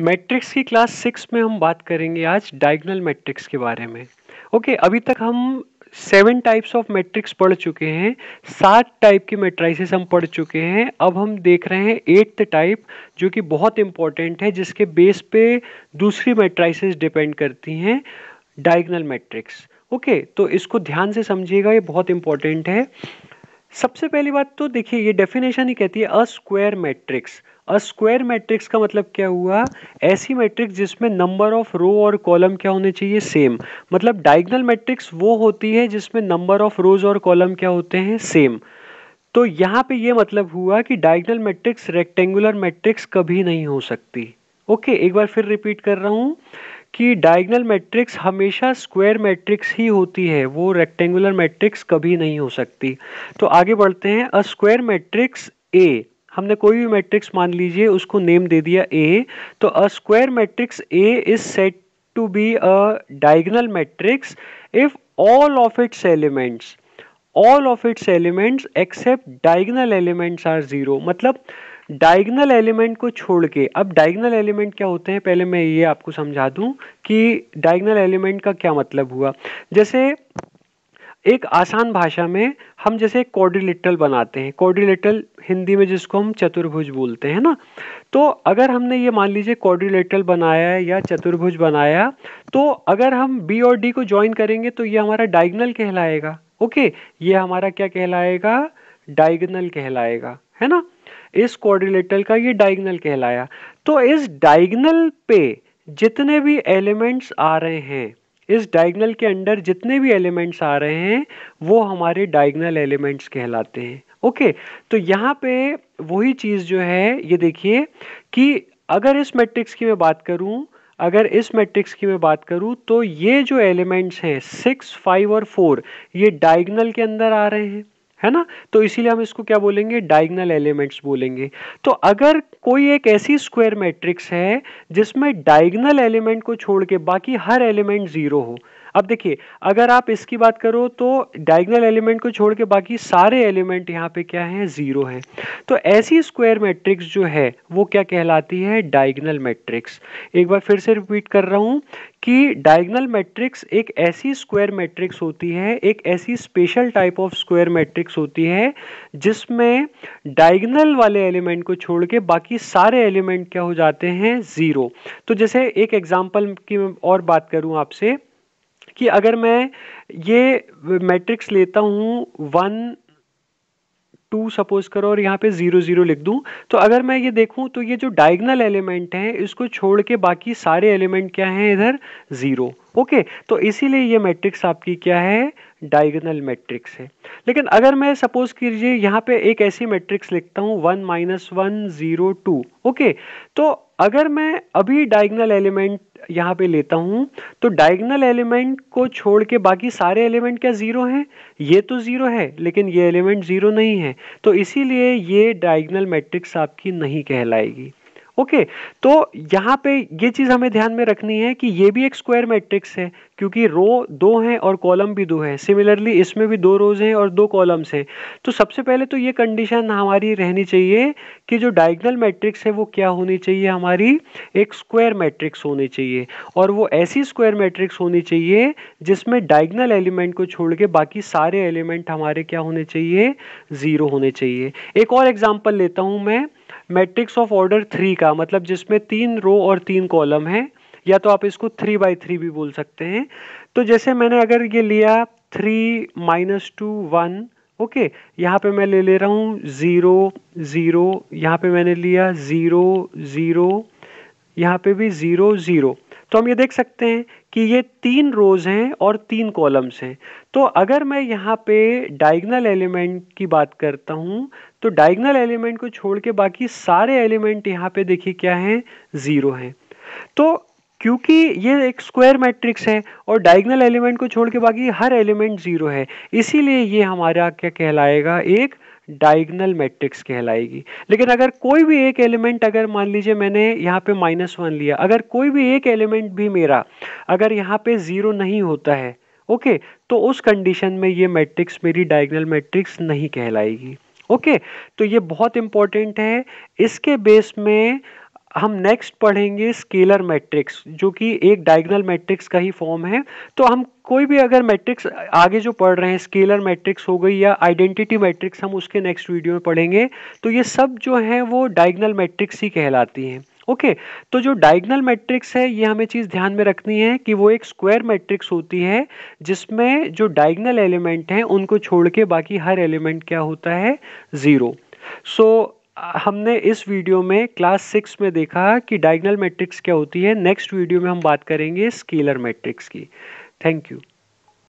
matrix की class six में हम बात करेंगे आज डायगोनल मैट्रिक्स के बारे में ओके okay, अभी तक हम सेवन टाइप्स ऑफ मैट्रिक्स पढ़ चुके हैं सात टाइप के मेट्राइसिस हम पढ़ चुके हैं अब हम देख रहे हैं एट्थ टाइप जो कि बहुत इंपॉर्टेंट है जिसके बेस पे दूसरी मेट्राइसिस डिपेंड करती हैं डायगनल मैट्रिक्स ओके तो इसको ध्यान से समझिएगा ये बहुत इंपॉर्टेंट है सबसे पहली बात तो देखिए ये डेफिनेशन ही कहती है a square matrix a square matrix का मतलब क्या हुआ ऐसी मैट्रिक्स जिसमें नंबर ऑफ रो और कॉलम क्या होने चाहिए सेम मतलब डायगनल मैट्रिक्स वो होती है जिसमें नंबर ऑफ रोज और कॉलम क्या होते हैं सेम तो यहाँ पे ये मतलब हुआ कि डायगनल मैट्रिक्स रेक्टेंगुलर मैट्रिक्स कभी नहीं हो सकती ओके okay, एक बार फिर रिपीट कर रहा हूँ कि डायगनल मैट्रिक्स हमेशा स्क्वायर मैट्रिक्स ही होती है वो रेक्टेंगुलर मैट्रिक्स कभी नहीं हो सकती तो आगे बढ़ते हैं अ स्क्वायर मैट्रिक्स ए हमने कोई भी मैट्रिक्स मान लीजिए उसको नेम दे दिया ए तो a square matrix A is set to be a diagonal matrix if all of its elements all of its elements except diagonal elements are zero मतलब डायगनल एलिमेंट को छोड़ के अब डायगनल एलिमेंट क्या होते हैं पहले मैं ये आपको समझा दूं कि डायगनल एलिमेंट का क्या मतलब हुआ जैसे एक आसान भाषा में हम जैसे कॉर्डिलिटल बनाते हैं कॉर्डिलिटल हिंदी में जिसको हम चतुर्भुज बोलते हैं ना तो अगर हमने ये मान लीजिए कॉर्डिलिटल बनाया है या चतुर्भुज बनाया तो अगर हम बी और डी को ज्वाइन करेंगे तो ये हमारा डायगनल कहलाएगा ओके ये हमारा क्या कहलाएगा डायगनल कहलाएगा है ना इस क्वाड्रिलेटरल का ये डाइगनल कहलाया तो इस डाइगनल पे जितने भी एलिमेंट्स आ रहे हैं इस डाइगनल के अंडर जितने भी एलिमेंट्स आ रहे हैं वो हमारे डाइगनल एलिमेंट्स कहलाते हैं ओके तो यहाँ पे वही चीज़ जो है ये देखिए कि अगर इस मैट्रिक्स की मैं बात करूँ अगर इस मैट्रिक्स की मैं बात करूँ तो ये जो एलिमेंट्स हैं सिक्स फाइव और फोर ये डाइगनल के अंदर आ रहे हैं है ना तो इसीलिए हम इसको क्या बोलेंगे डायगनल एलिमेंट्स बोलेंगे तो अगर कोई एक ऐसी स्क्वायर मैट्रिक्स है जिसमें डायगनल एलिमेंट को छोड़ के बाकी हर एलिमेंट ज़ीरो हो अब देखिए अगर आप इसकी बात करो तो डायगनल एलिमेंट को छोड़ के बाकी सारे एलिमेंट यहाँ पे क्या हैं ज़ीरो हैं तो ऐसी स्क्वायर मैट्रिक्स जो है वो क्या कहलाती है डायगनल मैट्रिक्स एक बार फिर से रिपीट कर रहा हूँ कि डायगनल मैट्रिक्स एक ऐसी स्क्वायर मैट्रिक्स होती है एक ऐसी special type of square matrix होती है जिसमें डायगनल वाले एलिमेंट को छोड़ के बाकी सारे एलिमेंट क्या हो जाते हैं ज़ीरो तो जैसे एक एग्जाम्पल की और बात करूँ आपसे कि अगर मैं ये मैट्रिक्स लेता हूँ वन टू सपोज करो और यहाँ पे ज़ीरो ज़ीरो लिख दूँ तो अगर मैं ये देखूँ तो ये जो डायगनल एलिमेंट हैं इसको छोड़ के बाकी सारे एलिमेंट क्या हैं इधर ज़ीरो ओके तो इसीलिए ये मैट्रिक्स आपकी क्या है डायगनल मैट्रिक्स है लेकिन अगर मैं सपोज कीजिए यहाँ पे एक ऐसी मैट्रिक्स लिखता हूँ one minus one zero two okay तो अगर मैं अभी डायगनल एलिमेंट यहाँ पे लेता हूँ तो डायगनल एलिमेंट को छोड़ के बाकी सारे एलिमेंट क्या ज़ीरो हैं ये तो ज़ीरो है लेकिन ये एलिमेंट ज़ीरो नहीं है तो इसीलिए ये डायगनल मैट्रिक्स आपकी नहीं कहलाएगी ओके तो यहाँ पे ये चीज़ हमें ध्यान में रखनी है कि ये भी एक स्क्वायर मैट्रिक्स है क्योंकि रो दो हैं और कॉलम भी दो है सिमिलरली इसमें भी दो रोज हैं और दो कॉलम्स हैं तो सबसे पहले तो ये कंडीशन हमारी रहनी चाहिए कि जो डायगनल मैट्रिक्स है वो क्या होनी चाहिए हमारी एक स्क्वायर मैट्रिक्स होनी चाहिए और वो ऐसी स्क्वायर मैट्रिक्स होनी चाहिए जिसमें डायगनल एलिमेंट को छोड़ के बाकी सारे एलिमेंट हमारे क्या होने चाहिए ज़ीरो होने चाहिए एक और एग्जाम्पल लेता हूँ मैं मैट्रिक्स ऑफ ऑर्डर थ्री का मतलब जिसमें तीन रो और तीन कॉलम है या तो आप इसको थ्री बाई थ्री भी बोल सकते हैं तो जैसे मैंने अगर ये लिया three minus two one okay यहाँ पे मैं ले ले रहा हूँ ज़ीरो ज़ीरो यहाँ पे मैंने लिया ज़ीरो ज़ीरो यहाँ पे भी ज़ीरो ज़ीरो तो हम ये देख सकते हैं कि ये तीन रोज़ हैं और तीन कॉलम्स हैं तो अगर मैं यहाँ पे डायगनल एलिमेंट की बात करता हूँ तो डायगनल एलिमेंट को छोड़ के बाकी सारे एलिमेंट यहाँ पे देखिए क्या हैं ज़ीरो हैं तो क्योंकि ये एक स्क्वायर मैट्रिक्स है और डायगनल एलिमेंट को छोड़ के बाकी हर एलिमेंट ज़ीरो है इसीलिए ये हमारा क्या कहलाएगा एक डाइगनल मैट्रिक्स कहलाएगी लेकिन अगर कोई भी एक एलिमेंट अगर मान लीजिए मैंने यहाँ पे माइनस वन लिया अगर कोई भी एक एलिमेंट भी मेरा अगर यहाँ पे ज़ीरो नहीं होता है ओके okay, तो उस कंडीशन में ये मैट्रिक्स मेरी डायगनल मैट्रिक्स नहीं कहलाएगी ओके okay, तो ये बहुत इंपॉर्टेंट है इसके बेस में हम नेक्स्ट पढ़ेंगे स्केलर मैट्रिक्स जो कि एक डायगनल मैट्रिक्स का ही फॉर्म है तो हम कोई भी अगर मैट्रिक्स आगे जो पढ़ रहे हैं स्केलर मैट्रिक्स हो गई या आइडेंटिटी मैट्रिक्स हम उसके नेक्स्ट वीडियो में पढ़ेंगे तो ये सब जो है वो डायगनल मैट्रिक्स ही कहलाती हैं ओके okay, तो जो डायगनल मैट्रिक्स है ये हमें चीज़ ध्यान में रखनी है कि वो एक स्क्वायर मैट्रिक्स होती है जिसमें जो डायगनल एलिमेंट हैं उनको छोड़ के बाकी हर एलिमेंट क्या होता है ज़ीरो सो so, हमने इस वीडियो में क्लास सिक्स में देखा कि डायगनल मैट्रिक्स क्या होती है नेक्स्ट वीडियो में हम बात करेंगे स्केलर मैट्रिक्स की थैंक यू